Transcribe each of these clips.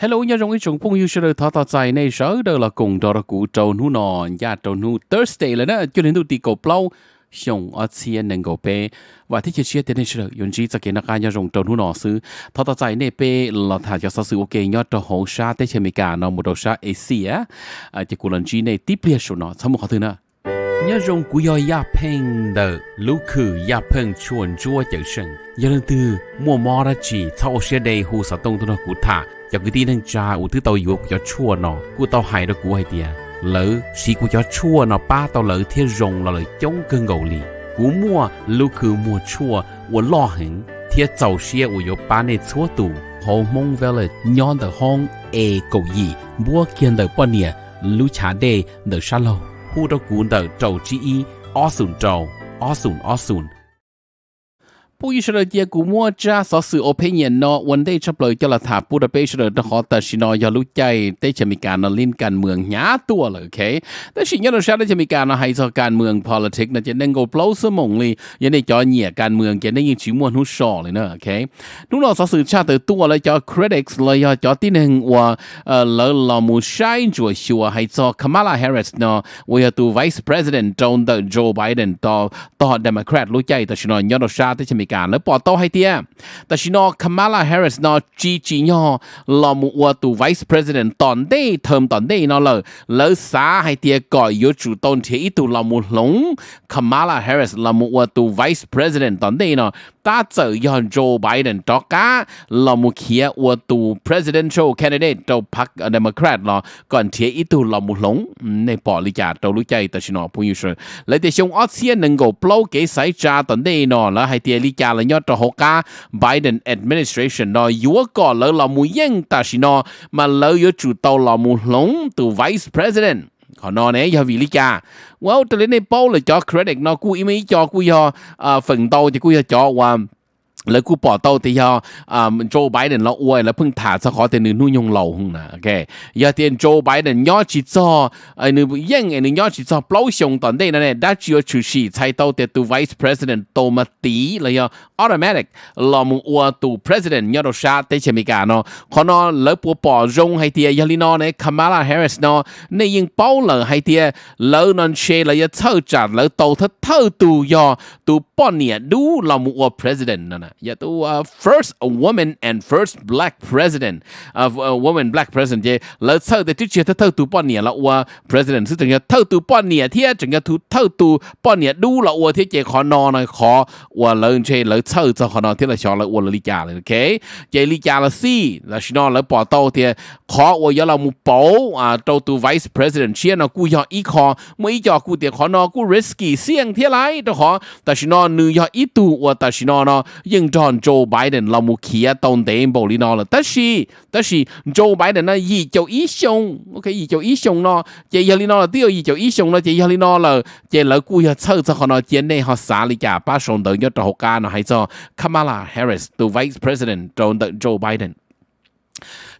Hello nhà rong ý chúng phong yêu sơ thọ thọ dài này sớ đó là cùng đó ra cụ trâu nu nọ nhà trâu nu Thursday là đó cho đến đầu tì cổ plau xong ở xiên nên cổ pe và thích chia chia thế này sơ yun chỉ cho cái nó cái nhà rong trâu nu nọ xứ thọ thọ dài này pe là thả cho sao sự ok nhà trâu hồ sa tết chơi mỹ cả nó một đầu sa Asia à chị cụ lần Chi này tiếp liên số nọ xong một khó thứ nữa Nhà rong của yo ya peng de lu khử ya peng chuồn chua chữ sừng giờ lần từ mua mò ra chỉ Thao xe đầy hồ sa tông tôi nó cụ thả giờ cái tin cha u thứ tao yêu cho chua nó của tao hại nó của hay tiệt lỡ sĩ của cho chua nó ba tao lỡ thiên rồng là lỡ chống cơn gầu lì cú mua lúc cứ mua chua u lo hẳn thiên giàu xe u yêu ba nè chua tù hồ mong về là nhon tờ hong e cầu gì mua kiên tờ bao nè, lúc trả đề tờ sa lâu hu đó cú tờ trầu chi y o sùn trầu o sùn o ผูู้้ิเจกม่不一时的结อ我家所是 o เยนเนาะวันได้ชับเลยเจ้ลถาพูดเปเฉลยตะขอแต่ชินอยาลุใจได้จะมีการนลินการเมืองหยาตัวเลยโอเคแต่ชิงยาเราชได้จะมีการให้สการเมือง politics นะจะนั่งกูเปล่าสมองเลยยังได้จอเหนียการเมืองจะได้ยิงชิมวนหุ่นชอเลยเนาะโอเคนู่นเราสสื่อชาติตัวเลยจอ critics เลยจอที่หนึ่งว่าเออเล้เรามูชัยจวชัวให้จอามาลาแฮร์ริสเนาะว่าตัว vice president จอนเดอร์โจไบเดนต่อต่อเดโมแครตลุใจแต่ชินอยาลุใชได้จะมี cả nó bỏ tàu hay tia ta chỉ nó Kamala Harris nó chỉ chỉ nhỏ là một tu vice president toàn đây thơm toàn đây nó là lỡ xá hay tia gọi yếu chủ tôn thì ít tu là một lống Kamala Harris là một tu vice president toàn đây nó ta trở yon Joe Biden đó cả là một kia của tu presidential candidate đầu Park Democrat nó còn thì ít tu là một lống này bỏ lý cả đầu lúc chạy ta chỉ nó bây giờ lấy tiền xong ớt xiên nâng gầu blow cái sai cha toàn đây nó là hay tia lý cha là nhớ cho họ cả Biden administration nó yếu có lỡ là mu yên ta xin nó mà lỡ yếu chủ tàu là mu lống từ vice president họ nói nè do vì lý cha wow cho đến đây bao là cho credit nó cú ý mấy cho cú cho à, phần tàu thì cú do cho qua แล้วกูปอเต้าที่ยาอ่าโจไบเดนเราอวยแล้วเพิ่งถาสะขอแต่นึงนู่นยงเราหงนะโอเคยาเตียนโจไบเดนย่อจิตซอไอ้นึงเย่งไอ้นึงย่อจิตซอเปล่าชงตอนได้นั่นแหละดัชเชียชูชีใช้เต้าแต่ตัว vice president โตมาตีแล้วยา automatic ลอมอวตัว president ย่อดชาเตชมิกาเนาะขอนอแล้วปัวปอรงให้เตียยาลินอเนี่ย Kamala Harris เนาะในยิงเป้าเลยให้เตียแล้วนันเชแล้วยาเท่าจัดแล้วโตเท่าเท่าตัวยอตัวป้อนเนี่ยดูลอมอว president นั่นแหละ iaitu uh, first woman and first black president of uh, woman black president je lỡ sau thì trước ta thâu tu bọn nè là ua president sư từng thâu tu bọn nè thì chừng cái thu thâu tu bọn nè du là ua thì chỉ khó nò này khó ua lỡ chơi lỡ sau cho khó nò thì là cho là ua là lý trả này okay, chỉ lý trả là si là xin nó lỡ bỏ tàu thì khó ua giờ là một bố à trâu tu vice president chia nó cú giờ ít khó mới giờ cú thì khó nò cú risky siêng thế lại đó khó ta xin nó nữ giờ ít tu ua ta xin nó nó nhưng kim Joe Biden là một khí tổng thống bộ lý nó là tất sĩ tất sĩ Joe Biden nó gì cho ý xong ok gì cho ý xong nó chỉ giờ lý nó là tiêu gì cho ý xong nó chỉ giờ lý nó là chỉ lỡ cú giờ sơ cho họ nó chiến này họ xả lý cả ba xong tới nhất trò ca nó hay cho Kamala Harris the Vice President trong tới Joe Biden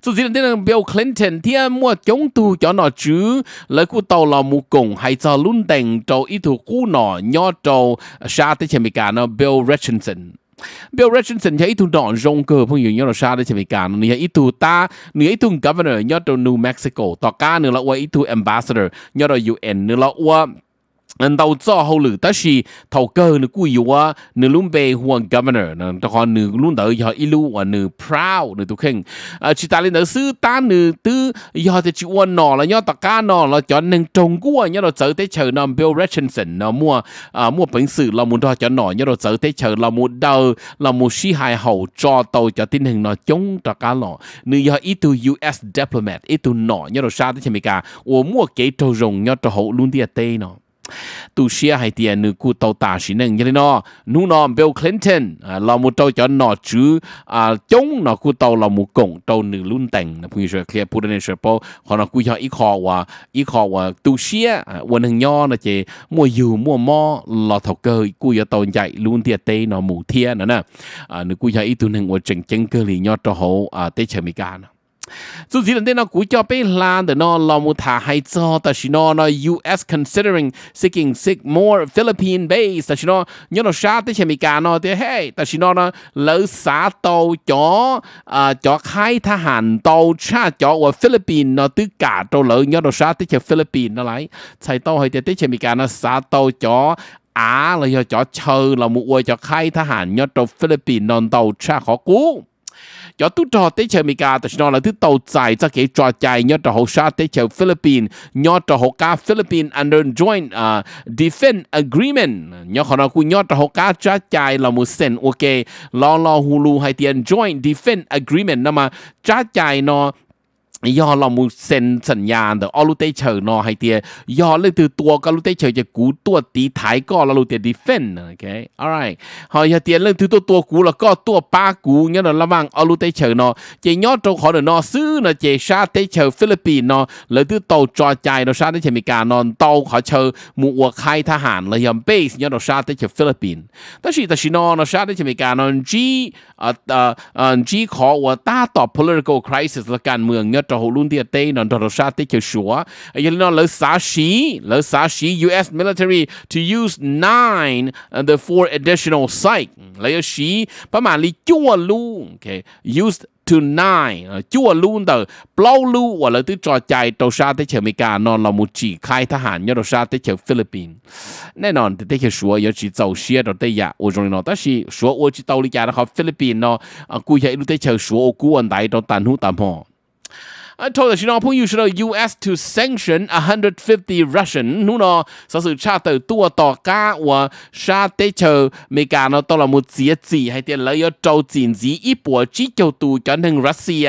Dù gì là Bill Clinton thì mua chống tu cho nó chứ lấy cụ tàu là mù cùng hay cho luôn đành cho ý thủ cụ nó nhỏ cho xa tới chèm cả nó Bill Richardson Bill Richardson ya itu don jong ke pung yu nyoro sha de che ka ni ya itu ta ni itu governor nyoro New Mexico to ka ni la wa itu ambassador nyoro UN ni la wa อันเตาจ้อเขาหรือแต่ชีเท่าเกินกูอยู่ว่าหนึ่งลุ่มเปห่วง governor นะตะคอนหนึ่งลุ่มเต๋อยออีลู่ว่าหนึ่ง proud หนึ่งตุกเข่งอ่าชิตาลินเต๋อซื้อตาหนึ่งตื้อยอจะชิวันนอแล้วยอตะก้านอแล้วจอนหนึ่งจงกู้ยอเราเจอเตเชอร์นอมเบลเรชเชนสันนอมัวอ่ามัวเป็นสื่อเรามุนทอจอนหนอยอเราเจอเตเชอร์เรามุดเดอเรามุชีไฮเฮาจอเตาจอที่หนึ่งนอจงตะก้านหนอหนึ่งยออีตู U.S. diplomat อีตูหนอยอเราชาติเชมิกาโอ้มัวเกตโตรงยอตะเขาลุ่มเดียเตเนาะ tu xia hay tiền tàu tả xí nâng như thế nó nu Bill Clinton à, là một tàu cho nó chứ à, chống nó cụ tàu là một tàu nữ luôn tành là bây giờ kia phụ nữ sẽ cho ít khó và ít hàng nho là chỉ mua dù mua mò là thầu cơ cụ cho tàu chạy luôn tiệt tê nó mù thiên nữa nè nữ cho ít tu nâng và chỉnh cơ lì nho cho hậu à tê chờ mỹ so chỉ là thế nó cú cho bé lan để nó lo mu thả hay cho ta chỉ nó nó US considering seeking seek more Philippine base ta chỉ nó nhớ nó sát tới xem cả nó thế hey ta chỉ nó nó lỡ xả tàu chó à chó khai tha hàn tàu cha chó của Philippines nó tứ cả tàu lỡ nhớ nó sát tới xem Philippines nó lại chạy tàu hay tới xem cả nó xả tàu chó à là do chó chơi là một quầy chó khai tha hàn nhớ tàu Philippines non tàu cha khó cú cho tu trò tế chơi Mỹ ta nó là thứ tàu chạy cho cái trò chạy nhớ trò hậu sa tế chơi Philippines nhớ trò hậu ca Philippines under joint uh, defense agreement nhớ nào cũng nhớ trò hậu ca trò chạy là một sen ok lo lo hulu hay tiền joint defense agreement nằm mà chạy nó ย่อเรามูเซ็นสัญญาเด่ออลูเตเชอร์นอไฮเตียย่อเลยตือตัวกัลูเตเชอร์จะกูตัวตีถ่ายก็เราลูเตียดีเฟนโอเค alright หอยเตียเรื่องตือตัวตัวกูแล้วก็ตัวป้ากูเงี้ยเนาะระวังออลูเตเชอร์นอเจยอดตรงขอเนาะซื้อเนาะเจชาเตเชอร์ฟิลิปปินส์เนาะเลยตือโตจอใจเนาะชาเตเชอร์เมีกานอนโตขอเชอร์มูอัวไคทหารเลยยอมเบสเี้ยเนาะชาเตเชอร์ฟิลิปปินส์แต่สิแต่สินอเนาะชาเตเชอร์เมีกานอนจีเอ่อเอ่อจีขอว่าต้าตอบ political crisis และการเมืองเงี้ย trò hồ luôn thì tây nó trò sa tây kiểu sủa giờ nó lỡ xá xí lỡ xá xí U.S. military to use nine and the four additional site lỡ xí bà mà lý chua luôn okay used tonight จั่วลูนเตอปล้าลูว่าเลยตื้อจอใจโตชาติเฉยมิกานอนเรามุจีค่ายทหารยอดชาติเฉยฟิลิปปินส์แน่นอนที่เฉยชัวยอดจีเจ้าเชียดเตยะโอจงนอแต่ชีชัวโอจีเตาลิกานะครับฟิลิปปินส์เนาะกูใช้รู้เฉยชัวกูอันใดตอนตันหูตามหอ Told U.S. to sanction 150 Russian นู่นอสสืชาติตัวต่อก้าว่าชาติเชอเมกาเนาะตลอดมุดเสียจีให้เตียนเลยยอดโจจีนจีอีปัวจีเกียวตูจนถึงรัสเซีย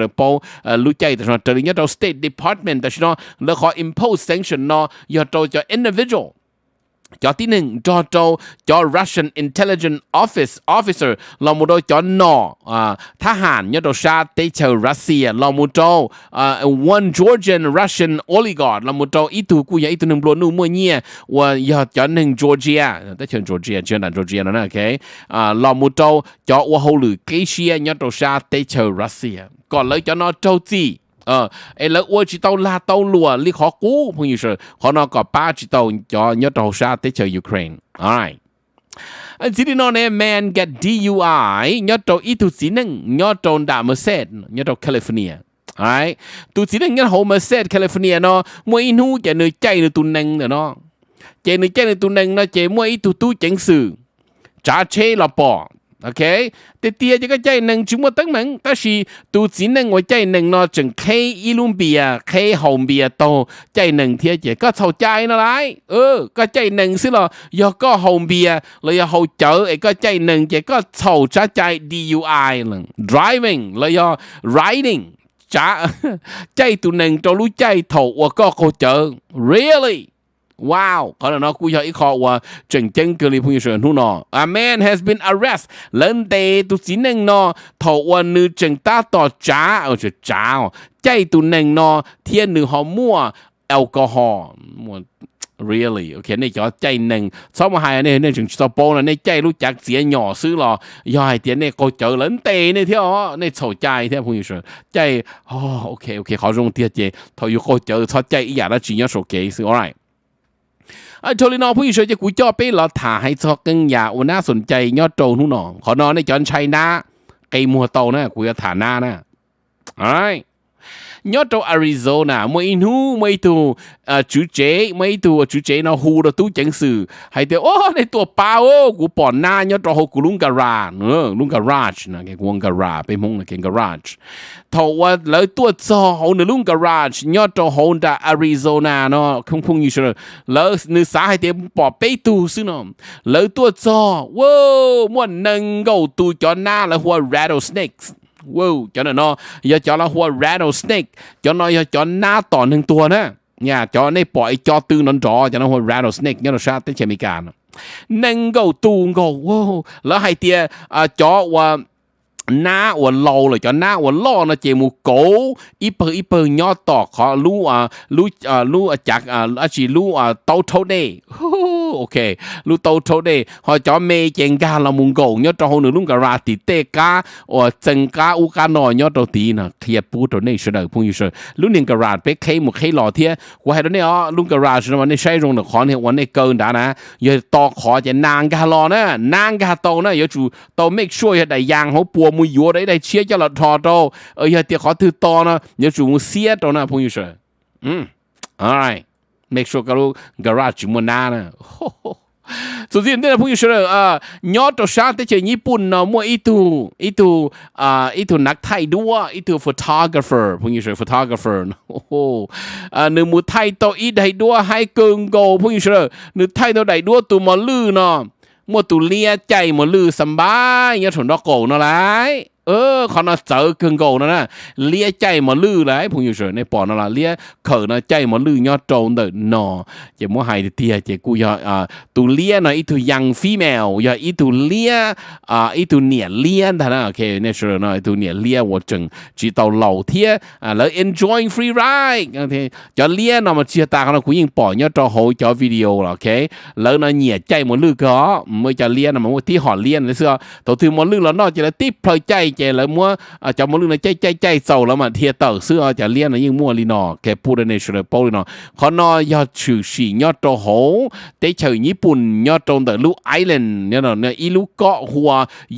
rồi po chạy thì nó trở nên nhất State Department thì nó khó impose sanction nó do cho individual cho tí nâng cho trâu cho Russian Intelligence Office Officer là một đôi cho nọ à, thá hàn nhớ đồ xa tế chờ Russia là một trâu à, one Georgian Russian oligarch là một trâu ít tù cú ít tù nâng bố nu mua nhẹ và giờ cho nâng Georgia tế chờ Georgia chưa đàn Georgia nữa nè ok à, là một trâu cho ô hô lử Asia nhớ đồ xa tế chờ Russia còn lấy cho nó trâu gì ờ ấy lỡ ua tàu là tàu lùa cú phong như sơ khó nó có ba chỉ tàu cho nhớ tàu xa tới chờ Ukraine alright anh chỉ đi nói nè man get DUI nhớ tàu ít tu chỉ nâng nhớ tàu đã mà nhớ tàu California alright tu chỉ nâng nhớ hậu mà xét California nó mua in hu chạy nơi chạy nơi tu nâng nữa nó chạy nơi chạy nơi tu nâng nó chạy mua ít tu tu chẳng sự trả chế là bỏ OK，第第二这个在能全部登门，但是都只能我在能呢，整开一路边开后边多，在能贴这个吵架呢来，呃，个在能是咯，要个后边，了要后走，一个在能这个吵架在 DUI 了，driving 了要 riding，咋在都能走路在头，我个后走，really。Wow, có là nó cú giờ ít khó và chuyển chân cơ lý phung sơn hú nó. A man has been arrested. Lần tê tu xí nâng nó thầu và nữ ta tỏ trá. Ở chỗ trá. Chạy tu nâng nó thiên nữ mua alcohol. really โอเคในจอใจหนึ่งสมหายในในถึงสปอนะในใจรู้จักเสียหย่อซื้อรอย่อยเตียนในก็เจอเหลินเตในเที่ยวในสนใจเที่ยวพูดอยู่ใจโอเคโอเคเขาลงเตียเจทอยู่ก็เจอชอบใจอีกอย่างละจริงยอดโอเคซื้อ oh, alright ไอ้โชลีนอผู้อิชวยจะกูจ่อเป้หลอถ่าให้ซอกกึ่งยาอุน่าสนใจ ยอดโจงทุกหนอง ขอนอนในจอนชัยนะไกมัวโตนะกูจะถ่าน้านะไอ้ nhớ trong Arizona mấy nu mấy tu chú chế mấy tu chú chế nó hù đó tu chẳng sự hay thế, ô này tu bao ô của bỏ na nhớ trong hồ của lung gara nữa lung garage nè cái quăng garage, bên mông là cái garage thầu à lỡ tu cho hồ nữa lung garage nhớ trong hồ đã Arizona nó không không như thế lỡ nữ xã hay thế, bỏ bê tu xí nó lỡ tu cho wow muốn nâng gầu tu cho na là hoa rattlesnakes wow cho nên nó giờ cho nó hoa rattlesnake cho nó giờ cho na tòn nâng tua nè nhà cho nên bỏ cho tư nó rõ cho nó hoa rattlesnake nhớ nó sát tới chemi cả nâng gầu tu gầu wow lỡ hai tia à, cho và na và lâu rồi cho na và lo nó chỉ một cổ ít bơ ít bơ nhỏ tỏ khó lú à lú à lú à chặt à, à chỉ lú à tàu thâu đây ok lu tàu tàu đây họ cho mê chèn ga là mùng cổ nhớ cho hôm nữa luôn cả ra thì tê cá ở chân cá u cá nồi nhớ cho tí nè thiệt bù tàu này sửa đời phong như sửa luôn nên cả ra bé khay một khay lò thiệt của hai đứa này ó luôn cả ra sửa mà này say rong được khó này cơn đã nè giờ to khó chỉ nàng ga lò nè nàng ga tàu nè giờ chủ tàu make sure giờ đại giang họ bùa mùi vô đấy đây chia cho là thò tàu ở ờ, giờ thì khó thứ to nè giờ chủ muốn xia tàu nè phong như sửa ừ alright make sure kalau garage mo na na so zien den pung sure uh nyo to sha te che ni pun no mo itu itu uh itu nak thai dua itu photographer pung sure photographer oh uh nu mu thai to i dai dua hai kung go pung sure nu thai to dai dua tu mo lư no mo tu lia chai mo lư sam ba ya thon do ko no lai เออเขาน่ะเจอเกิงโกนะนะเลี้ยใจมาลื้อไรพงอยู่เฉยในปอนน่ะละเลี้ยเขินนะใจมาลื้อยอดโจนเดินนอเจ้ามัวหายเตียเจ้ากูยออ่าตวเลี้ยน่ะอีตุยังฟีแมวยออีตุเลี้ยอ่าอีตุเหนียเลี้ยนท่านะโอเคเนี่ยเฉยน่ะอีตุเหนียเลี้ยวจึงจีเตาเหล่าเทียอ่าแล้ว enjoying free ride โอเคจะเลี้ยน่ะมาเชียตาเขาคุยยิงปอนยอดโจอโหจอวิดีโอโอเคแล้วน่ะเหนียใจมาลื้อก็เมื่อจะเลี้ยน่ะมาที่หอเลี้ยนเลยเสื้อตัวที่มาลื้อแล้วนอกจากที่เพลยใจเจแล้วมัวจะมาลึกในใจใจใจเศร้าแล้วมาเทียเต่าเสื้อจะเลี้ยนนะยิ่งมัวลีนอแกพูดในเฉลยโปลีนอขอนอยอดชื่อสียอดโตโหเตเฉยญี่ปุ่นยอดตรงแต่ลูกไอแลนด์เนี่ยเนาะเนี่ยอีลูกเกาะหัว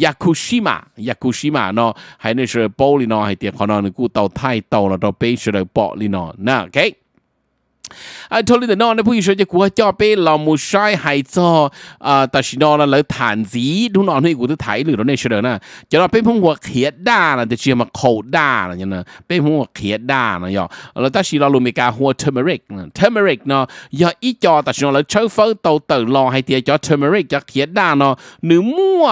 ยาคุชิมะยาคุชิมะเนาะให้ในเฉลยโปลีนอให้เตียขอนอหนึ่งกูเต่าไทยเต่าเราเต่าเป้เฉลยโปลีนอนะโอเคอันทุลิ่นนอนในผู้หญิงช่ยจะกลัวจ่อเป้เรามูช่ายหายจ่ออ่าแต่ชินอนแล้วฐานสีทุนอนให้กูจะถไทยหรือเราในเชลญนะจะเราเป็นผู้หัวเขียดด้านะจะเชื่อมาโคด้านะเนี่งนะเป็นพู้หัวเขียดด้านะย่อแล้วแต่ชินอนลูเมกาหัวเทอร์เมริกเทอร์เมริกเนาะย่ออีจอแต่ชินอนแล้วเชิญเฟิร์ตเตอร์รอให้เตี้ยจ่อเทอร์เมริกจะเขียดด้านะหนึ่งมั่ว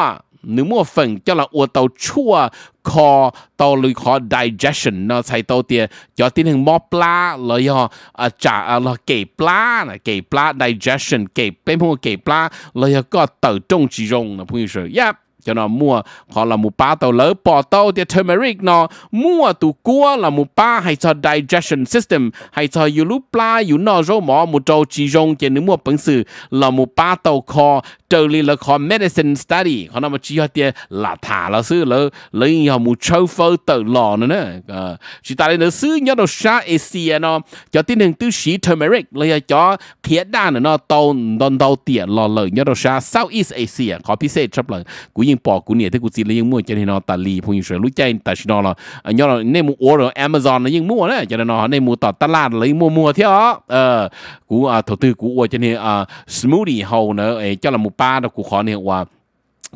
nếu mua phần cho là uống tàu chua khó tàu lười khó digestion nó sai tàu tiền cho tiến hành mò pla rồi họ à trả là kể pla này kể pla digestion kể bên mua kể pla rồi họ có tàu trong chỉ rong là phun sự yep cho nó mua họ là một ba tàu lỡ bỏ tàu thì turmeric nó mua tụ cua là một ba hay cho digestion system hay cho yêu lúc pla yêu nó rô mỏ một trâu chỉ rong cho nếu mua bản sự là một ba tàu kho trừ li là khó medicine study khó nằm chỉ tia là thả là sư là lấy họ mu châu phơ tự lò nữa nè ờ, chỉ ta lên sư nhớ đồ sa asia nó cho tin hình tư sĩ turmeric lấy cho khía đa nữa nó tàu đòn tàu tiền lò lời ờ, nhớ đồ sa south east asia khó พิเศษครับเลยกูยิงปอกกูเนี่ยที่กูซีเลยยังมั่วจะเห็นนอตาลีพวกยิงสวยรู้ใจแต่ชินอละย้อนในมูออร์แอมะซอนเลยยังมั่วนะจะนอในมูต่อตลาดเลยมั่วมั่วเที่ยวเออกูอ่าถอดตื้อกูอวดจะเนี่ยอ่าสมูทตี้เฮาเนอะไอ้เจ้าละมู ba đó cụ khó nè qua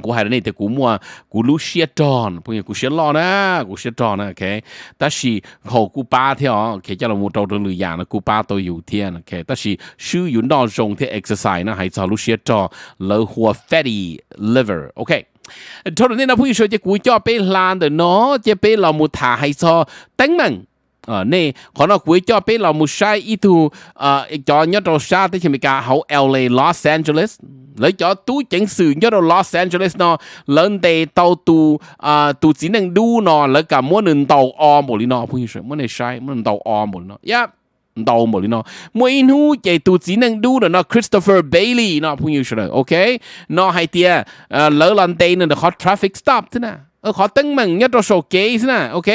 cú hai này thì cú mua cú lú xe tròn bây giờ cú xe lon á cú xe tròn á ok ta chỉ hồ cú ba theo ok cho là một trâu đường lười già nó cú ba tôi yêu thiên ok ta chỉ sử dụng đo dùng thế exercise nó hãy cho lú xe tròn lỡ hùa fatty liver ok thôi nên là bây giờ chỉ cú cho bé lan để nó chỉ bé là một thả hay cho tính mình ờ nè họ nó cuối cho biết là một sai ít thu ờ cho nhớ đầu xa tới chỉ mình hậu LA Los Angeles lấy cho tú chỉnh sự nhớ đầu Los Angeles nó lớn tề tàu tu ờ tu chỉ năng đu nó lấy cả muốn nền tàu o một lý nó phun sự muốn này sai muốn tàu o một nó yeah dạ, đầu một lý nó mỗi in hu chạy tu chỉ năng đu nó Christopher Bailey nó phun sự ok nó hay tia ờ, lỡ lần tây nó là hot traffic stop thế nào ở ờ, khó tưng mừng nhất rồi số kế nè à, ok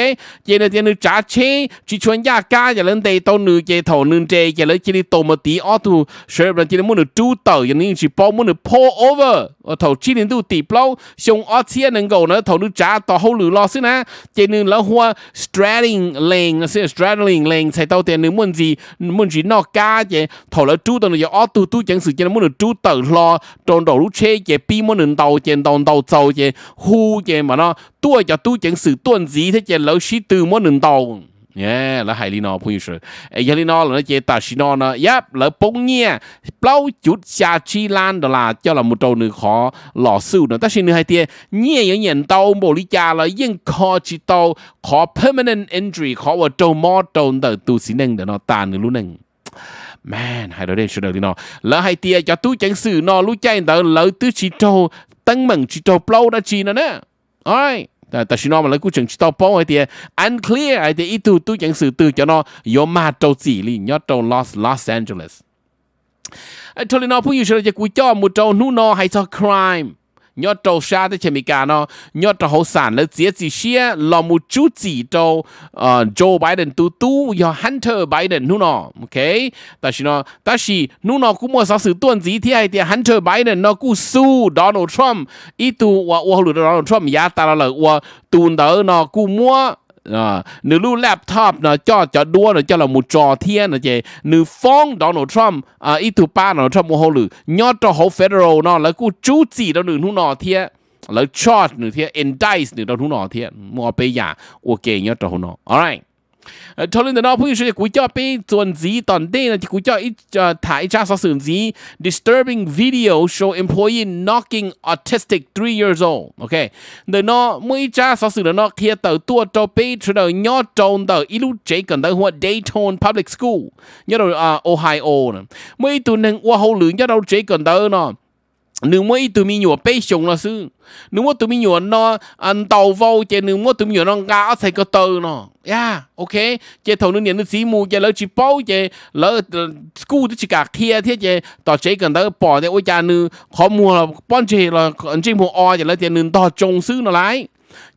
chỉ là tiền nữ trả chế chỉ chuẩn gia ca giờ lên đây tàu nữ chế thầu nữ giờ lên chỉ đi tàu một tí sửa rồi chỉ là muốn được chú tàu giờ nên chỉ bao muốn được pull over ở ờ, thầu chỉ đến tu tỷ bao xong ô chia nên gầu nữa thầu nữ trả tàu hậu nữ lo xí nè chỉ nữ là hoa straddling lane xí straddling lane sai tàu tiền nữ muốn gì muốn gì nó ca chế thầu là chú tàu nữ giờ ô tu tu chẳng sự chỉ muốn được chú tàu lo tròn đầu lúc chế chế pi muốn được tàu chế tàu tàu tàu chế hu chế mà nó ตัวจะตู้เจงสื่อต้นจีที่เจนแล้วชี้ตือม้วนหนึ่งตองเย่แล้วไฮลีนอพูดอยู่ไอ้ยาลีนอแล้วเจตาชินอนะยับแล้วปงเงี้ยเปล่าจุดชาชีลานดลาเจ้าละมุโตนึกขอหล่อสู้นะแต่ชินไฮเตียเงี้ยยังเห็นเตาบริจาแล้วยิ่งคอจิตเตาขอ permanent injury ขอว่าโตมอโตนเตอตูสีหนึ่งเดี๋ยวนอตาหนึ่งรู้หนึ่ง man hai đứa đây sự đời đi nó lỡ hai tia cho tú chẳng xử nó lũ chay tớ lỡ tứ chỉ trâu tăng mừng chỉ trâu lâu đã chỉ nó nè ai à, ta xin nói mà lấy cũng chừng chỉ tao bao ấy thì eh, unclear ấy thì ít tu tu chẳng sự từ cho nó yo mà trâu chỉ li Los Los Angeles thôi nó phụ yêu sẽ là chỉ một trâu nu nó hay cho crime nhớ trâu xa thì chỉ mì cả nó nhớ trâu hậu sản nó dễ gì xia lo một chút chỉ trâu ờ, Joe Biden tu tu do Hunter Biden nu nó ok ta chỉ nó ta chỉ nu nó cũng mua sáu sự tuần gì thì hay thì Hunter Biden nó cũng su Donald Trump ít tu và và Donald Trump giá ta là lời và tuần đó nó cũng mua à, ờ, nữ lưu laptop nó cho cho đua nó cho là một trò thiên nó chế nữ phong Donald Trump à ít thứ ba Donald Trump một hồ lử nhớ cho hồ federal nó là cú chú chỉ đó nữ hú nọ thiên là charge nữ thiên indict nữ đó hú nọ thiên mua bây giờ ok nhớ cho hú nọ alright Ờ, cho nên nó phun sự cú cho bị chuẩn gì toàn đây là cú cho ít ờ, thải cha sao sử gì disturbing video show employee knocking autistic three years old ok để nó mỗi cha sao sử nó kia tờ tua cho bị cho đầu tròn tờ ít lúc chế cần tờ Dayton Public School nhớ đầu ờ, Ohio nè mỗi tụ nên qua hậu nhớ đầu chế cần tờ nếu mà tụi mình nhổ bê sông là sư nếu mà tụi mình nhổ nó ăn tàu vô chứ nếu mà tụi mình nhổ nó gà thì có tờ nó yeah ok chứ thầu nước nó chỉ mù chứ lỡ chỉ bao chứ lỡ school chỉ cả kia thiệt chứ tao chỉ cần tao bỏ để ôi cha nư khó mua là bọn chị là anh chị mua o chứ lỡ tiền nữ tao trồng sư nó lại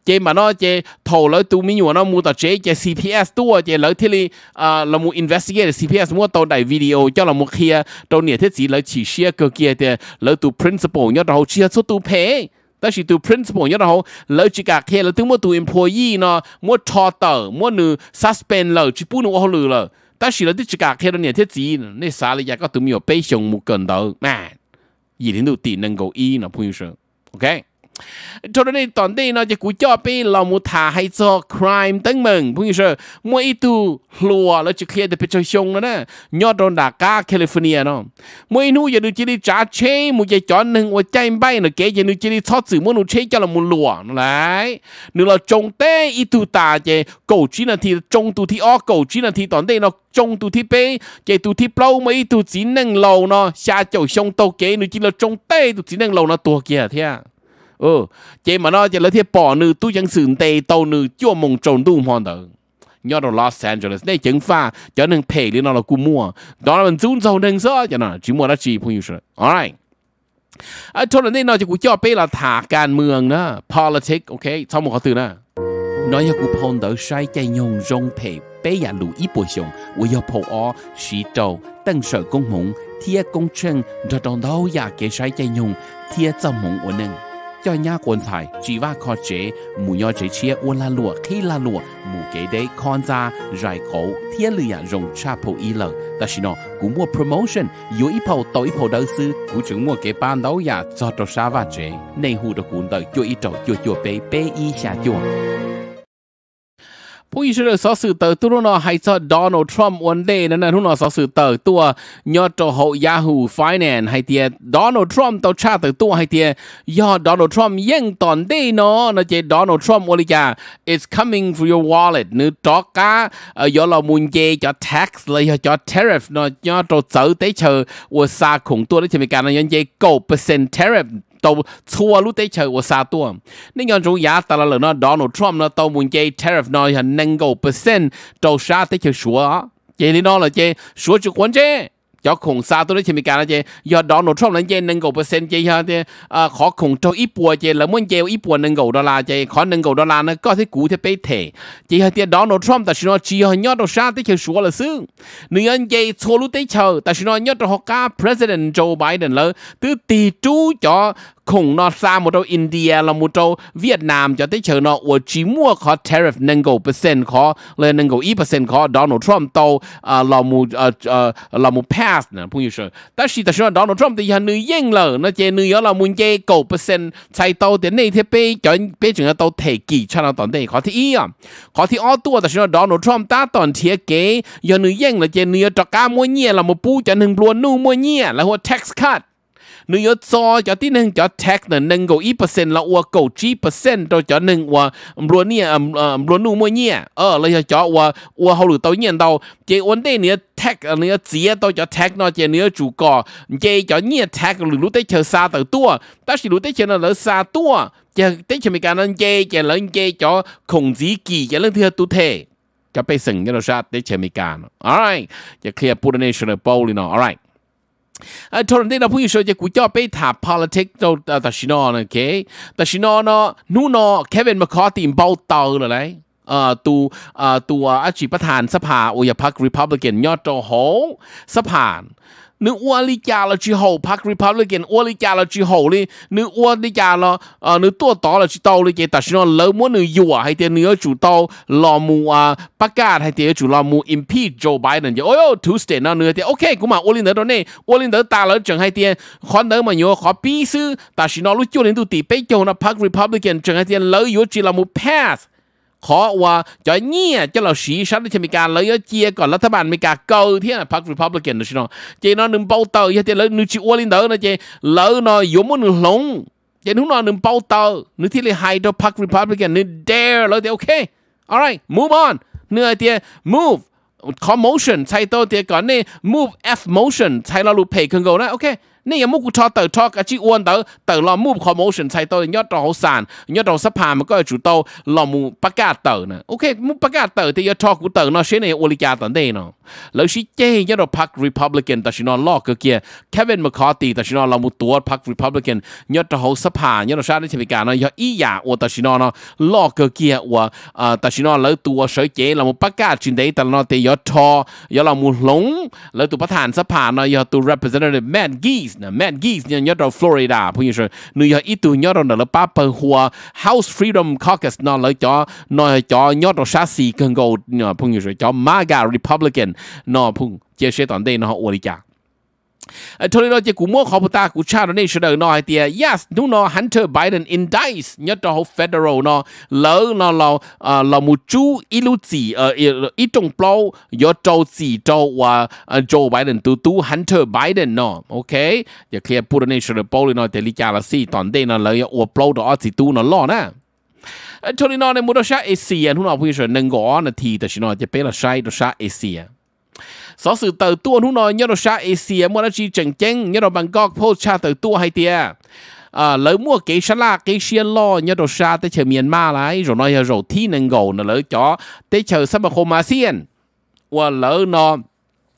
chế mà nó chế thầu lỡ tụ mình nó mua tờ chế chế CPS tua chế lỡ thế li à là mua investigate CPS mua tàu đại video cho là mua kia tàu nhiệt thiết gì lỡ chỉ share cơ kia thì lỡ tu principle nhớ đâu chia số tu pay ta chỉ tu principle nhớ đâu lỡ chỉ cả kia lỡ tụ mua tu employee nó mua cho tờ mua nữ suspend lỡ chỉ bún nữ hồ lử lỡ ta chỉ lỡ chỉ cả kia nhiệt thiết gì nên xả lại các tụ mình ở bây giờ mua cần đâu man gì đến tụ tỷ năng cầu y nó phun sơ ok cho nên toàn đây nó chỉ cú cho bên là một thả hay cho crime tấn mừng cũng như mua mỗi ít tu lùa là chỉ khi để bị cho xong nữa nè nhớ đồn đà cá California nó mua nu giờ được chỉ đi trả chế một giờ chọn nâng và chạy bay nó kể giờ được chỉ đi thoát sự muốn chế cho là một lùa lại nữa là trồng tế ít tu tà chỉ cầu chỉ là thì trồng tu thì ó cầu chỉ là thì toàn đây nó trồng tu thì bê chỉ tu thì lâu mấy tu chỉ nâng lâu nó xa chầu xong tàu kế nữa chỉ là trồng tế tu chỉ nâng lâu nó tua kia thế à ừ chế mà nó chế lấy thiết bỏ nữ tu chẳng sừng tê tàu nữ chua mông trồn tu hoàn tử nhớ đồ Los Angeles này chứng pha cho nên pay đi nó là cú mua đó là mình zoom sâu nên sợ cho nó chỉ mua à, đó chỉ phong yêu sợ alright อ่ะชนอันนี้นอกจากกูจ่อไปละถาการเมืองนะ politics โอเคทั้งหมดเขาตื่นนะน้อยจากกูพงเดอใช้ใจยงรงเพย์ไปอย่าหลุอีปุ่ยชง我要抱我徐州邓水公盟贴公称这种都也给ใช้ใจยง贴造盟我能 cho nhà quân thải chỉ và khó chế mù nhỏ chế chia uôn la lụa khi la lụa mù kế đấy con ra rải cổ thiên lì à rồng cha phụ y lần ta xin nó cũng mua promotion yếu ít phẩu tối phẩu đầu sư cũng chứng mua cái ban đầu nhà cho cho sa và chế nên hù được cũng đợi cho ít trâu cho cho bé bé y xa cho ผู้อิสราเอลสอสื่อเตอร์ตุรนอไฮซอดอนัลด์ทรัมป์วันเดย์นั่นนะทุนอสอสื่อเตอร์ตัวยอดโตโฮยาฮูไฟแนนซ์ไฮเตียดอนัลด์ทรัมป์ตัวชาเตอร์ตัวไฮเตียยอดดอนัลด์ทรัมป์เย่งตอนเดย์เนาะนะเจดอนัลด์ทรัมป์วลิกา it's coming for your wallet นึกจอกกายอลมุนเจจอ tax เลยจอ tariff เนาะยอดตัวเตอร์เตเชอร์วัวซาของตัวได้ใช่ไหมการนะยอนเจโกเปอร์เซ็นต์ tariff tàu chua lúc tới chờ của xa tua nên nhân chúng giá ta là nó Donald Trump nó tàu muốn chơi tariff nó là nâng cầu percent tàu xa tới chờ sủa chế đi nó là chế sủa chữ quan chế cho khủng xa tôi nói chuyện mình cả là chơi do đó nó trong lần chơi nâng cầu percent chơi ha thì à, khó khủng trong ít bùa chơi là muốn chơi ít bùa nâng cầu đô la chơi khó nâng cầu đô la nó có thể cú thế bê thể chơi ha thì đó nó trong ta xin nói chỉ hơn nhớ đồ xa tới chơi số là xứ nếu anh chơi số lúc tới chờ ta xin nói nhớ đồ họ ca president Joe Biden là từ tỷ chú cho khủng nó xa một đâu India là một đâu Việt Nam cho tới chờ nó ở chỉ mua có tariff nâng cầu percent có lên percent có Donald Trump tàu à, là một à, à, là một pass nè phong yêu sơ ta chỉ ta nói Donald Trump thì hắn nữ yên lờ nó chơi nữ là muốn chơi cầu percent chạy tàu đến này thì bây cho bây giờ tàu thể kỷ cho nó toàn đây có thì ý à có thì ở tua ta nói Donald Trump ta toàn thiết kế giờ nữ yên là chơi nữ cho mua nhẹ là một bu cho nên mua nhẹ là hoa tax cut นึยจอจอที่หนึ่งจอ tax นั่นหนึ่งกูอีเปอร์เซ็นต์ละว่ากูจีเปอร์เซ็นต์ตัวจอหนึ่งว่ารัวเนี่ยอ่ารัวนู่มเนี่ยเออเลยจอว่าว่าเขาหรือตัวเนี่ยตัวเจวันเดเนี่ย tax เนี่ยเสียตัวจอ tax เนาะเจเนี่ยจู่ก่อเจจอเนี่ย tax หรือรู้ได้เชื่อซาตัวตัวแต่สิรู้ได้เชื่อนั่นเลยซาตัวเจเต้เชื่อมีการนั่นเจเจเลยเจจอคงจีกี่เจเรื่องเธอตัวเทจะไปสึงกันเราชาติได้เชื่อมีการ alright จะเคลียร์ปูดเนชั่นเนอร์โปลีเนาะ alright เออทุกคนที่เราพูดอยู่ช่วยกูจะไปถาม politics ตัวตัชินอนโอเคตัชินอนนู่นนอเควินมาคอตีมเบาเตาหรืไร เอ่อ ตัว เอ่อ ตัวอาชีประธานสภาอุยพักรีพับลิกันยอดโจโฮสภา你窝里家了之后，Park Republican 窝里家了之後咧，你窝里家了，啊，你多打了之後咧嘅，但是呢，老母你要啊，係啲你要做到羅姆啊，北加係啲要做羅姆 impeach Joe Biden 就，哦喲，Tuesday 呢，你啲 OK，咁啊，我領導到呢，我領導打了仲係啲，可能咪要學必須，但是呢，你就領導地北叫呢 Park Republican 仲係啲老要做羅姆 pass。khó ว่าจะเนี่ยจะเราสีชัดที่มีการเลยเจียก่อนรัฐบาลมีการเกาที่น่ะพรรครีพับลิกันนะชิโนเจนอหนึ่งเป้าเตอร์ยังเจเลยนึงชิวลินเตอร์นะเจเลยนอยยมุนหลงเจนุ่นนอหนึ่งเป้าเตอร์นึกที่เลยไฮโดรพรรครีพับลิกันนึกเดร์เลยเดี๋ยวโอเค alright move on เนื้อเตีย move commotion ใช้ตัวเตียก่อนนี่ move F motion ใช้เราลูเพย์ขึ้นกูนะโอเคนี่ยังมุกทอเตอทอกะจีอ้วนเตอเตอลอมูบคอมโมชันใช้ตัวยอดดอกสานยอดดอกสภามันก็จุดโตลอมูประกาศเตอนะโอเคมุประกาศเตอที่ยอดทอกูเตอเนาะเชนเนอลิกาตอนเดเนาะแล้วชิเจยอดพรรครีพับลิกันแต่ชินอลอกเกียเควินมคาร์ตีแต่ชินอลอมูตัวพรรครีพับลิกันยอดดอกสภายอดชาติธิการเนาะยออีหยาอวแต่ชินอเนาะลอกเกียอวเอ่อแต่ชินอแล้วตัวเฉยเจลอมูประกาศจินเดแต่เนาะเตยอดทอยอดลอมูหลงแล้วตัวประธานสภาเนาะยอตัว representative Matt Geese Geese nè Matt Geese nè nhớ rồi Florida bây giờ nơi họ ít tuổi nhớ rồi là Papa hùa House Freedom Caucus nó lấy cho nó cho nhớ rồi Sassy Congo nè như giờ cho MAGA Republican nó phun chia sẻ toàn đây nó họ ủa Ờ, thôi nên nó chỉ cũng muốn học ta cũng cha nó nên sửa nói nó yes đúng nó Hunter Biden indicts nhớ cho học federal nó lỡ nó là ờ, là một chú illusi ở ít ờ, trong plau do châu chỉ châu và Joe Biden tu tu Hunter Biden nó ok giờ clear put nên sửa đời plau nó để lý cha là si toàn đây nó lỡ ở plau đó chỉ tu nó lo nè thôi nên nó nên muốn đó xa Asia nó nói bây giờ nâng gõ là thì แต่ chỉ nó chỉ biết là sai đó xa Asia gió sự tờ tua nó nói nhớ đồ xa Asia mua nó chỉ chẳng chăng nhớ đồ Bangkok phô cha tờ tua hay tia à lỡ mua cái xa là cái xe lo nhớ đồ xa tới chờ myanmar lại rồi nói ờ, rồi thi nâng gầu nó lỡ chó tới chờ sắp mà khô mà xiên và lỡ nó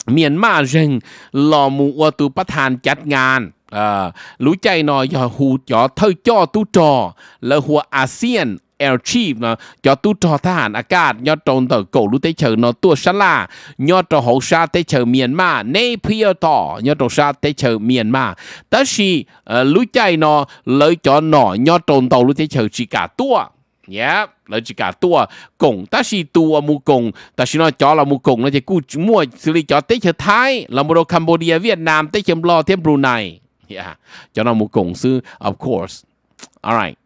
myanmar rừng lò mù và tụ bắt hàn chặt ngàn à lũ chạy nó giờ hù chó thơi cho tu trò lỡ hùa ASEAN air chief nó cho tu trò thả hàn akat nho trồn tờ cổ lũ tế chờ nó tua sẵn là nho trò hậu sa tế chờ miền mà nê phía tỏ nho trò sa tế chờ miền mà tất si ờ, lũ chạy nó lợi cho nó nho trồn tàu lũ tế chờ chỉ cả tua yeah cho là เราจะกาตัวกงตาชีตัวมูกงตาชีนอจอเรามูกงเราจะกู้มั่วสิริจอเตชไทยเราโมโดคัมโบเดียเวียดนามเตชมรอเทียมบรูไน yeah จอเรามูกงซื้อ of course alright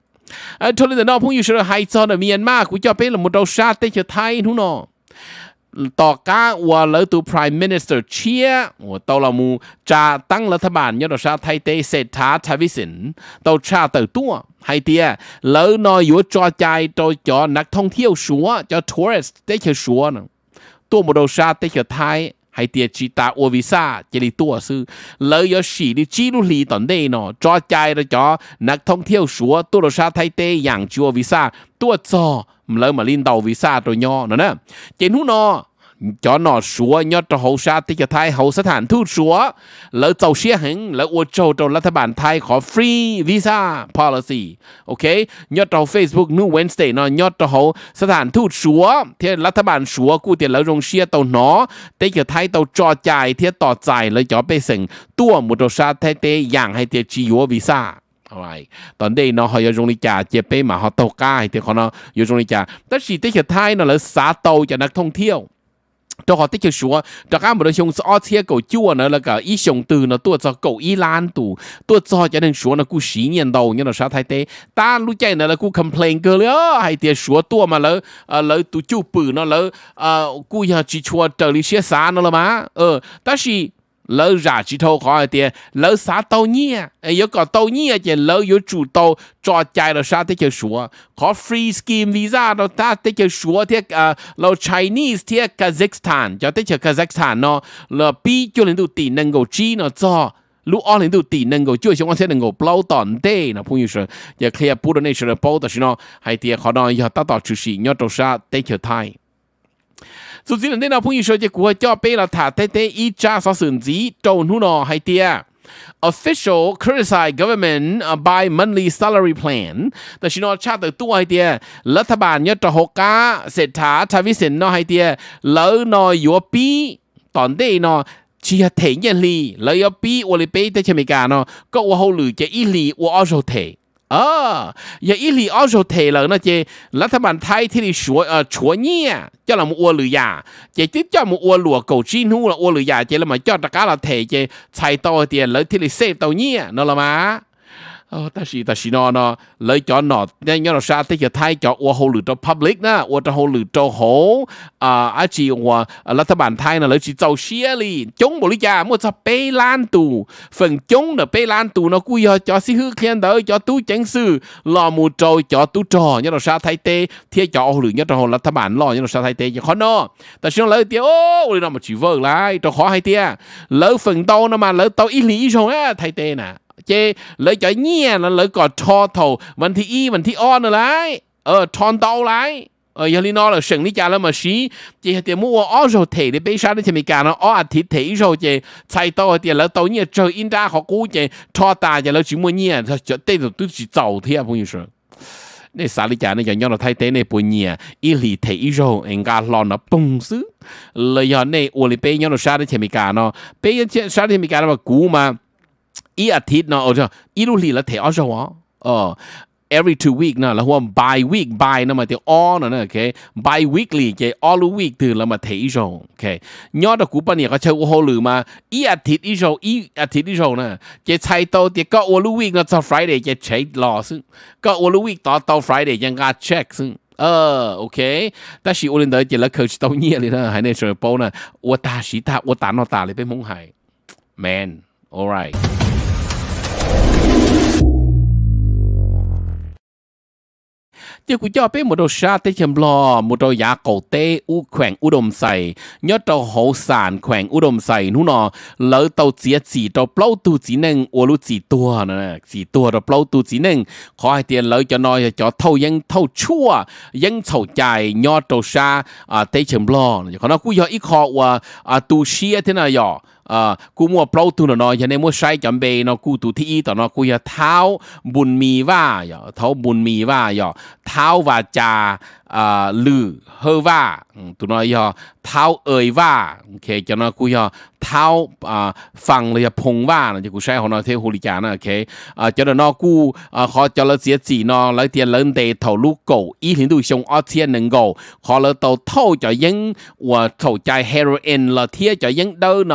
เออทุเรียนนอกพุ่งอยู่เชลไฮซอนเมียนมาคุยจะเป็นหลมดอชาเตชไทยทุนอต่อก้าวแล้วตัว p r i m ิ minister เชียโอ้ตอลามูจะตั้งรัฐบาลยอดชาไทยเตเศรษฐาทวิสินตัวชาเตตัวไฮเตียแล้วนอยอยู่จอใจจอจอนักท่องเที่ยวชัวจอทัวร์สเตชชัวนตัวมดอชาเตชไทย hay tia chi ta ô vì sa chỉ đi tua sư lời yo xỉ đi chi lu lì tận đây nọ cho chạy ra cho nạc thông thiêu súa tu đồ sa thay tê yang chua vì sa tua cho lỡ mà linh đầu vì sa rồi nho nữa nè chỉ hú nó cho nó súa nhớ cho hậu sa thì cho thay hậu sát hẳn thu súa lỡ tàu xe hứng lỡ ô châu cho là thay bản thay khó free visa policy ok nhớ cho facebook new wednesday nó nhớ cho hậu sát hẳn thu súa thì là thay bản súa cụ tiền lỡ rong xe tàu nó thì cho thay tàu cho chạy thì tỏ chạy lỡ cho bê sừng tua một tàu sa thay tê yàng hay thì chỉ yếu visa Alright. T อนเดนอหอยจงนิจาเจเป้มาฮอตโตก้าที่เขาเนาะยจงนิจาแต่สีเตชไทยเนาะแล้วสาโตจากนักท่องเที่ยว cho họ tích chữ số cho các một đôi chúng ở thế cầu chua nữa là ý sống từ nó tua cho cầu ý cho cho nên nó cú sĩ nhân đầu nhưng nó sao thế ta lúc chạy nữa là complain cơ lỡ hay tiền số tua mà lỡ ờ, lỡ tụ chu bự nó lỡ ờ, cú nhà chỉ chua trở lý xe xa nó là ờ ta chỉ lỡ ra chỉ thâu khỏi tiền lỡ xá tàu nhia yếu có tàu nhia chỉ lỡ yếu chủ tàu cho chạy rồi sao thế chơi sủa có free scheme visa đó ta thế chơi sủa thế à lỡ Chinese thế Kazakhstan cho thế chơi Kazakhstan nó lỡ pi cho lên đủ tỷ năng cầu chi nó cho lúc ở lên đủ tỷ năng cầu chưa chúng ta sẽ năng cầu bao toàn tê nó phong như sờ giờ khi kia bù đó này sờ bao đó nó hay tiền khó nói giờ ta tỏ chữ gì nhớ đâu sao thế chơi Thái สุดสินเดนเอาผู้ยิ่งช่วยจะกัวจ่อเป้เราถ่าเต้เต้อีจ้าสอสืนจีโจนหูนอไฮเตีย official criticize government uh, by monthly salary plan แต่ชินอชาติตัวไอเดียรัฐบาลยอดหกาเศรษฐาทวิสินนอไอเดียแล้วนอยัวปีตอนเดนอเชียเถียงยันลีแล้วยอปีอวลิเป้แต่เชมิกาเนาะก็ว่าเขาหรือจะอีลีว่าออโชเทอ่าอย่าอีหลีอ้อโจเทเลยนะเจรัฐบาลไทยที่ดิชัวเอ่อชัวเนี่ยเจ้าละมัวหรือยาเจจิ๊บเจ้ามัวหลัวกูจีนู่ละอัวหรือยาเจละมาเจ้าตะกาละเทเจใช้ตัวเตียนเลยที่ดิเซฟตัวเนี่ยนั่นละมา ờ ta sĩ ta sĩ nó nó lấy cho nó nhanh nhau nó sao thế giờ cho ô hồ lử à, à, cho public na ô cho hồ lử cho hồ à chỉ ô là ta bản thay là chỉ tàu xe li chống bộ lý gia cho bê phần chống là bê lan tù nó cúi cho xí khen đỡ cho tú chánh sư lò mù trâu cho tú trò nhau nó sao thay tê thế cho ô lử nhau cho hồ là ta lò nhau nó sao thay tê cho khó nó ta sĩ nó lấy tiêu ô nó chỉ vợ lại cho khó hay tia lỡ phần tàu nó mà lỡ tàu ý lý rồi á thay tê nè chê lợi cho nhẹ là lợi có cho thầu vẫn thì y vẫn o nữa lại ờ tròn lại ờ giờ lý nó là sừng lý cha là mà xí chỉ thì mua ở rồi thì để bây giờ thì mình cả nó ở à thì thì rồi chỉ chạy tàu thì là tàu nhẹ trời in ra họ cũ chỉ cho ta giờ là chỉ mua nhẹ thì cho đây rồi tôi chỉ giàu à, thì à 朋友说那啥里家那叫让太太那不念，一里头一肉，人家老那懂事。了要那屋里边让啥的前面干呢？别人啥的前面干那么古嘛？อีอาทิตย์เนาะเอาจ้ะอีลูลีละเทอาชัวเออ every two week นะแล้วว่า by week by นะมาเดียว all นะนะโอเค by weekly เก all week ถือแล้วมาเทอีชงโอเคยอดกูปะเนี่ยก็เชื่อว่าเขาลืมมาอีอาทิตย์อีชงอีอาทิตย์อีชงนะเกใช้โตเดียก็ all week นะจะ Friday เกใช้รอซึ่งก็ all week ต่อต่อ Friday ยังการเช็คซึ่งเออโอเคแต่สิโอลินเดอร์เจแล้วเคยต้องเงียเลยนะให้ในเชอร์โปนะว่าตาสีตาว่าตาหน้าตาเลยเป็นมงหาย man alright tiêu của cho bé một đồ sa tê chầm lò một đồ giá cổ tê u khoảng u đồng sày nhớ đồ hồ sản khoảng u đồng sày nu nọ lỡ tàu chia chỉ đồ plau tu chỉ nâng ô lu chỉ tua nè chỉ tua đồ plau tu chỉ nâng khó hai tiền lỡ cho nói cho thâu thâu chua thâu ยัง thâu chua ยัง sầu chạy nhớ đồ sa à tê chầm lò khó nó cú giờ ít khó à tu xia thế nào กูมัวเปล่าตัวเนาะอย่าในมัวใช้จำเบเนาะกูตัวที่อีต่อเนาะกูจะเท้าบุญมีว่ายาเท้าบุญมีว่ายาเท้าวาจาลือเฮว่าตัวน้อยยอเท้าเอ่ยว่าโอเคจะน้อยกูยอเท้าฟังเลยพงว่านะจะกูใช้ของน้อยเทหูริจานะโอเคจะน้อยกูขอจะละเสียสีนอแล้วเตียนเลินเตเท้าลูกโกอีถึงดูชงออเทียนหนึ่งกกขอละเตาเท่าจะยังว่าเท่าใจเฮโรอีนละเทียจะยังเดินน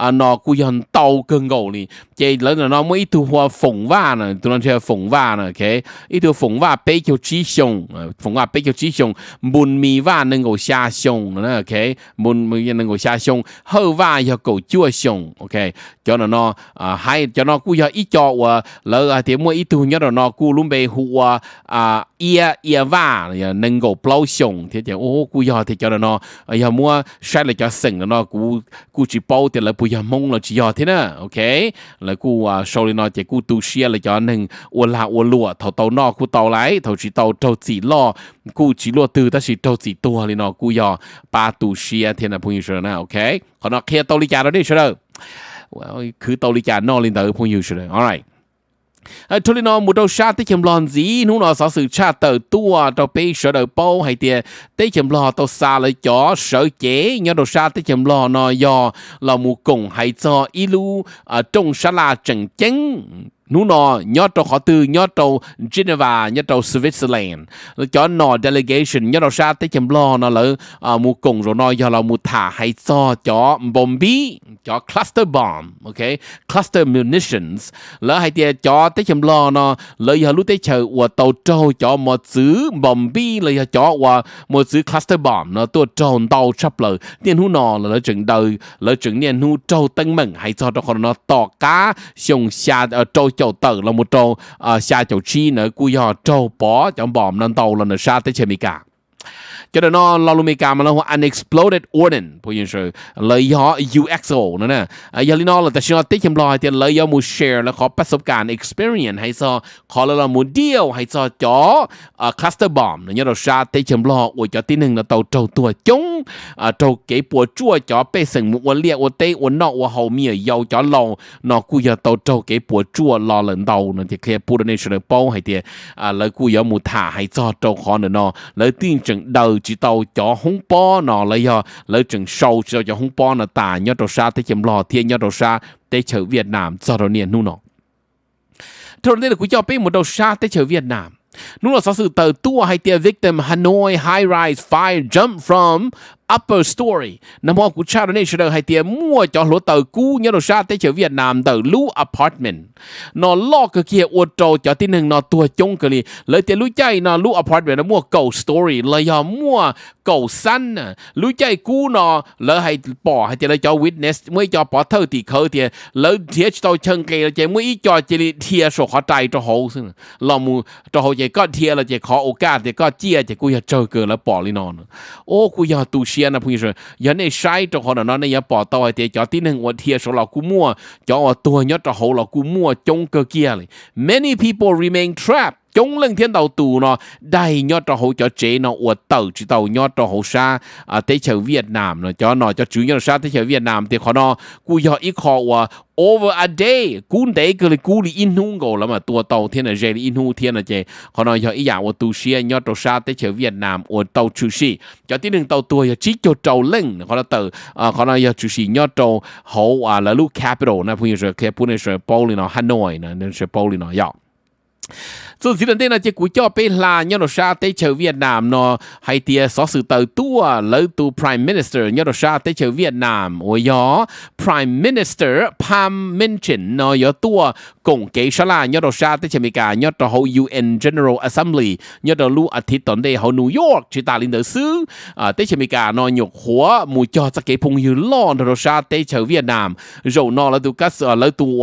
อนอกูยันเตาเกินโกนี่ che lỡ là mới tu hoa phồng va nè tu nó phồng va nè ok ít tu phồng va bê kiều chi xong ờ, phồng va bê kiều chi xong bún mì va nâng cổ xa xong nè ok bún mì nâng cổ xa xong hơ va cho cổ chua xong ok cho nó nó ờ, hay cho nó cú cho ít cho và lỡ ờ, thì mỗi ít tu nhớ là nó cú luôn bê hùa à ia ia va nâng cổ plau xong thì thì ô cú cho thì cho nó nó giờ mua sai là cho sừng nó cú cú chỉ bao thì là bây giờ mong là chỉ cho thế nè ok là cú à sau này nói chỉ cú tu xia là cho nên ua là ua lụa thầu tàu nọ cú tàu lái thầu chỉ tàu trâu chỉ lo cú chỉ lo từ ta chỉ trâu chỉ tua thì nó cú dò ba tu xia thiên là phong yêu rồi nè ok còn nó kia tàu lý trả đó đi sao đâu well, cứ tàu lý trả nó lên tới phong yêu rồi alright cho ờ, nên nó đầu xa tới chấm lon gì nó nó sợ sự cha tờ tua tàu bê đầu bao hay tiền tới chấm lò tàu xa lại chó sợ chế nhớ đầu xa tới chấm lò nó do là một cùng hay cho ilu ở ờ, trong sa la trần chánh nu nó nhớ trâu khó tư nhớ trâu Geneva nhớ trâu Switzerland cho nó delegation nhớ trâu sa Te chấm lo nó lỡ uh, mua cùng rồi nó giờ là mua thả hay cho cho bom bi cho cluster bomb ok cluster munitions lỡ hay tia cho Te chấm lo nó lỡ giờ lúc tới chờ của tàu trâu cho một xứ bom bi lỡ cho của một xứ cluster bomb nó tôi tròn tàu sắp lỡ tiền hú nó là lỡ chừng đời lỡ chừng niên hú trâu tân mừng hay cho trâu khó nó to cá xong xa ở ờ, trâu cháu tự là một trâu à, xa cháu chi nữa cú họ trâu bỏ cháu bòm lên tàu là nó xa tới chơi mì cả cho nên nó lo lumi cam nó unexploded ordnance bây giờ lời do UXO nữa nè giờ lý nó là tại sao tích chăm lo thì lời do muốn share là có ประสบการณ์ experience ให้ซอขอเรามูเดียวให้ซอจอ cluster bomb เนี่ยเราชาติชมรออวยจอที่หนึ่งเราเตาเจ้าตัวจงเจ้าเก๋ปัวจั่วจอเปสึงมัวเลียอวเตอวนอกอวเฮาเมียยาวจอเรานอกูยาเตาเจ้าเก๋ปัวจั่วรอเหลินเตาเนี่ยเคลียร์ปูดในเชลเปาให้เตียเลยกูยามูถ่าให้ซอเจ้าขอเนาะเลยติ้ง chừng đầu chỉ tàu cho hung bò nó lấy họ lấy chừng sâu cho cho hung bò nó tả nhớ đầu xa tới chấm lò thiên nhớ đầu xa tới chở Việt Nam do đầu niên nu nó thôi đây là quý cho biết một đầu xa tới chở Việt Nam Nú là sự tờ tua hay tia victim Hanoi high rise fire jump from upper story nằm hoa của cha này sẽ hai tiền mua cho lỗ tờ cũ nhớ đồ xa tới chợ Việt Nam tờ lũ apartment nó lo cái kia ô tô cho tin hưng nó tua chung cái này lấy tiền lũ chạy nó lũ apartment nó mua cầu story lấy họ mua cầu xanh lũ chạy cũ nó lấy hai bỏ hai tiền lấy cho witness mới cho bỏ thơ thì khơi tiền, lấy thiệt tàu chân cây lấy tiền, mới cho chỉ thiệt số khó trai cho hồ xin lòng mù cho hồ chạy có thiệt lấy chạy khó ô cả thì có chia chạy cú giờ chơi cờ lấy bỏ lên nó ô cú giờ tu sĩ chia na pung shu giờ này sai to ho nó này giờ bỏ tàu thì cho tin hưng wa thia số là cú mua cho tua nhất cho hậu là cú mua trong cơ kia many people remain trapped chúng lên thiên đầu tù nó đầy nho trò hỗ cho chế nó uất tàu chỉ tàu nho trò hỗ xa à tế chở Việt Nam nó cho nó cho chủ nho sa thế chở Việt Nam thì khó nó cú do ít khó và over a day cú để cái là cú đi in hung gồ lắm mà tua tàu thiên là chế đi in hung thiên là chế khó nó do ít dạng uất tu sĩ nho trò sa thế chở Việt Nam uất tàu chú sĩ cho tí đường tàu tua giờ chỉ cho tàu lên khó nó từ à, khó nó cho chú sĩ nho trò hậu à là lu capital na phun rồi kia phun rồi Pauli nó Hanoi nè nên rồi Pauli nó dọc ส่วนสิลันเดนะเจ้ากูจ่อไปลาเนาะชาเตเชเวียดนามเนาะให้เตียสอสื่อเตอตัวแล้วตัว prime minister เนาะชาเตเชเวียดนามโอ้ยอ prime minister พามเมนชินเนาะยอตัวกงเกชลาเนาะชาเตเชมิกาเนาะตัวเขา UN General Assembly เนาะตัวลูอาทิตย์ตอนเดเขานิวยอร์กชิตาลินเดอร์ซื้ออ่าเตเชมิกาเนาะหยกหัวหมู่จอสเกพงยืนล่อเนาะชาเตเชเวียดนามโจนอแล้วตัวกัสแล้วตัว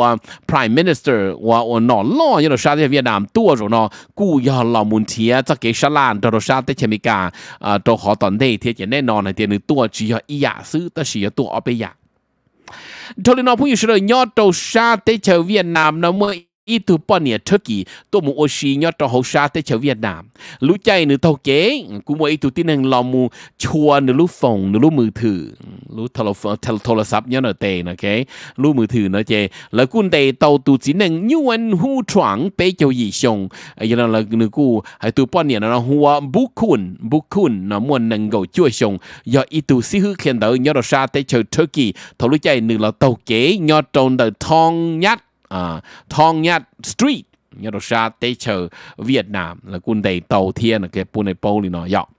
prime minister ว่าอ่อนนอล่อเนาะชาเตเวียดนามตัวโ chỗ nó cú giờ lò muốn thiê chắc cái sản lan đồ sáu sản tới cả à họ toàn đây thiê chỉ nên nó này tiền tua chỉ giờ ý giả sư ta chỉ giờ tua ở bây giờ thôi nó cũng như sự nhỏ đồ sản tới chợ Việt Nam nó mới ít từ bao nhiêu trước kỳ tôi muốn nhớ cho hậu sa tới chợ Việt Nam lũ chạy nữa thâu kế cũng mỗi tụ tin hàng lò mù chua nữa lũ phòng nữa lũ mười thử lũ telephone thô nhớ nó tệ nè kế lũ thử nó chê là quân tệ tàu tụ chỉ năng như anh hu choáng bé cho gì xong là nữa cũ hãy tụ bao nhiêu hua bu kun bu kun nó muốn năng gầu chua xong giờ ít xí hư khen đỡ nhớ ra sa tới chợ trước kỳ thâu lũ chạy là tàu kế nhớ tròn đời thong nhát uh, ờ, Thong Nhật Street nhớ đồ xa tế chờ Việt Nam là quân đầy tàu thiên là cái quân này bầu thì nó dọc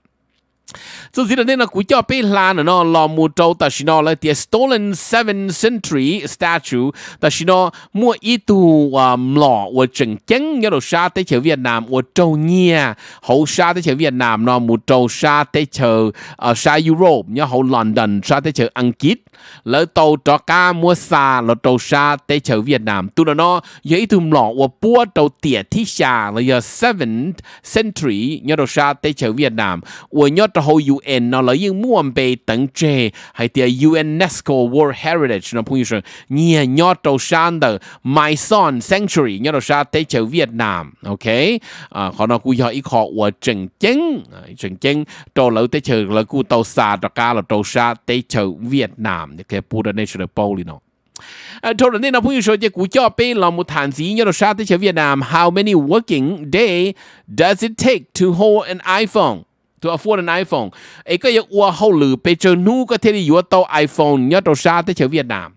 Chứ gì nên là cú cho bê là nó là mù trâu ta xin nó là the stolen 7th century statue ta xin nó mua ý tù ờ, lọ ở trần chấn nhớ đồ xa tới chợ Việt Nam ở trâu nhia hậu xa tới chợ Việt Nam nó mù trâu xa tới chợ ờ, xa Europe nhớ hậu London xa tới chợ Anh Kít lỡ tàu trò cá mua xa là tàu xa tới chợ Việt Nam tu nó dễ tùm lọ và búa tàu tiệt thi xa là giờ seventh century nhớ tàu xa tới chợ Việt Nam và nhớ tàu hồ UN nó là những mua bề tận trề hay tỉa UNESCO World Heritage nó phong như nhớ nhớ tàu xa tờ My Son Sanctuary nhớ tàu xa tới chợ Việt Nam ok à, họ nó cũng giờ ít họ và trần chân trần chân tàu lỡ tới chợ là cụ tàu xa trò cá là tàu xa tới chợ Việt Nam 南嘅 Buddha National Bowl 呢？Uh, total nên apung show je kucha pe la mu than si yo sha te Vietnam how many working day does it take to hold an iPhone to afford an iPhone e ko ye wa ho lu pe chu nu ko te yo to iPhone yo to sha te Vietnam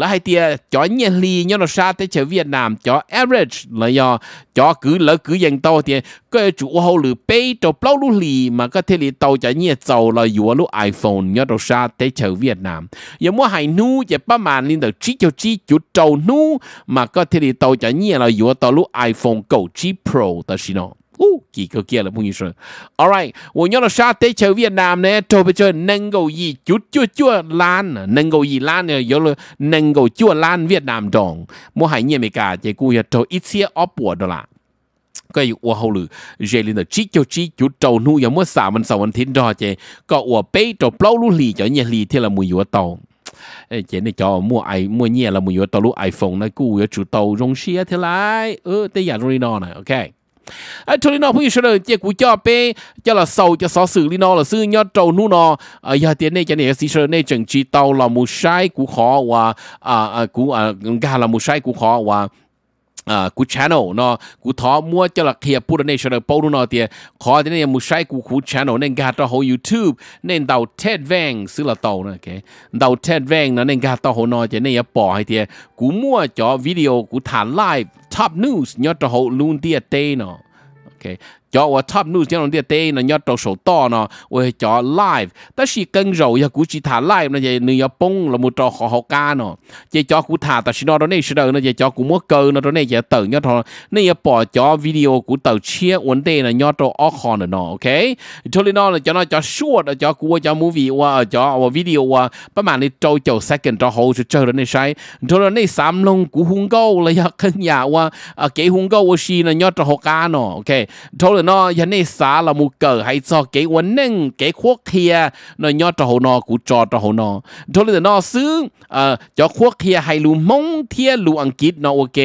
là hai tia cho nhẹ li nhớ nó xa tới chơi Việt Nam cho average là do cho cứ lỡ cứ dành tàu thì cái chủ hậu lử bê cho bao lú lì mà có thể lì tàu cho nhẹ tàu là dùa lú iPhone nhớ nó xa tới chơi Việt Nam giờ mua hai nu giờ ba màn lên được chỉ cho chỉ chủ tàu nu mà có thể lì tàu cho nhẹ là dùa tàu lú iPhone cầu chỉ Pro ta xin nó Uh, kỳ cơ kia là bao nhiêu rồi. Alright, 我要了下得去越南呢，特别就能够以就就就烂，能够以烂呢，有了能够就烂越南中，我还也没干，结果要做一切恶搏的啦。ก็อยู่ว่าเขาหรือเจลินเดจิจูจิจุดเจ้าหนูยังมั่วสามันสาวันทิ้นรอเจก็อว่าเป้ตัวเปล่าลู่หลีเจ้าเนี่ยหลีที่ละมืออยู่ว่าเตาเอ้เจนี่จอมั่วไอมั่วเนี่ยละมืออยู่ว่าเตาลู่ไอโฟนนะกูอยู่จุดเตารงเชียเท่าไรเออแต่อย่ารีนอนนะโอเค à, cho nên nó bây giờ là chỉ cú cho bé cho là sầu cho xó xử lý nó là sư nhớ trâu nu nó à giờ tiền này cho nên xí sơ này chẳng chỉ tàu là một sai cú khó và à, à cú à gà là một sai cú khó và à cú channel nó cú thó mua cho là kia pu này cho bao nó này mua sai cú channel nên gạt ra hồ YouTube nên đầu Ted Vang xứ là tàu nè cái đầu nên gạt ra hồ nó thì nên bỏ hay thì cú mua cho video cú thả live top news nhớ ra hồ luôn tia tê nó ok cho 我 top news 这种的对呢，要到手到呢，我叫 live，但是跟肉也估计他 live 呢，也你要崩了，没找好好干呢，也叫估他，但是呢，到那时候呢，也叫估么个呢，到那也等要到那也把叫 video 估到切问题呢，要到二号呢，OK，这里呢，叫那叫 short，叫估叫 movie 哇，叫我 video 哇，不嘛你找九 second 找好就找了那啥，找了那三龙估红高了要坑呀哇，啊给红高我是呢要找好干呢，OK，找了。bữa nó dân này xa là một cờ hay cho cái quần năng cái quốc kia nó nhớ ờ, cho hồ nó cũng cho cho hồ nó cho nên nó xứ cho quốc kia hay lù mong thia lù ăn kít nó ok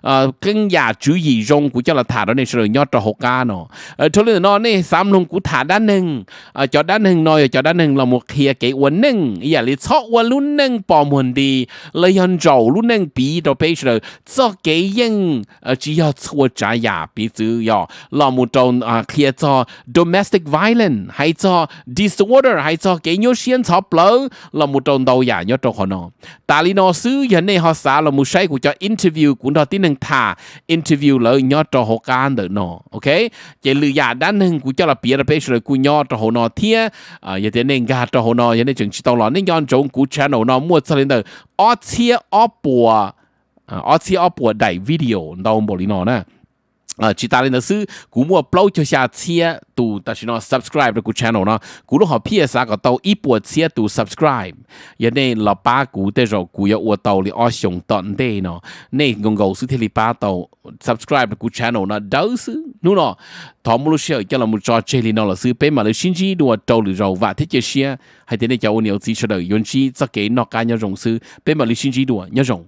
ờ, cân giả chú gì rong cũng cho là thả đó này rồi nhớ cho hồ ca nó cho nên nó nè xám luôn cũng thả đá nâng ờ, cho đá nâng nói cho đá nâng là một kia cái quần năng giờ lấy cho vấn luôn nâng bỏ mình đi lấy hòn trầu luôn nâng bị đồ bê giờ cho cái nhân chỉ cho chua trái giả bị chữ nhỏ là một trầu 种啊，可以做 domestic violence，还做 disorder，还做给有些草本，那么种都呀，有种可能。但你那书人呢，学啥，那么谁个叫 interview，古到只能他 interview 了，有种好干的呢，OK？这里呀，咱能古叫了别的别说，古有种好那天啊，也得人家种好那，也得整知道了，你有种古 channel 那么这里的，而且而播啊，而且而播带 video 到某里呢。呃，其他的呢是，古莫 blow 就下切都，但是呢 subscribe 的古 channel 呢，古罗好 PS 啊个到一波切都 subscribe，也呢老八古的时候古要我到的二熊等的呢，那公告是天里八到 subscribe 的古 channel 呢都是，侬呢，他们路线叫了么抓这里呢老师，别嘛了星期六到了绕瓦特这些，还得呢叫我鸟子出来，用起这给哪家要用是，别嘛了星期六要用。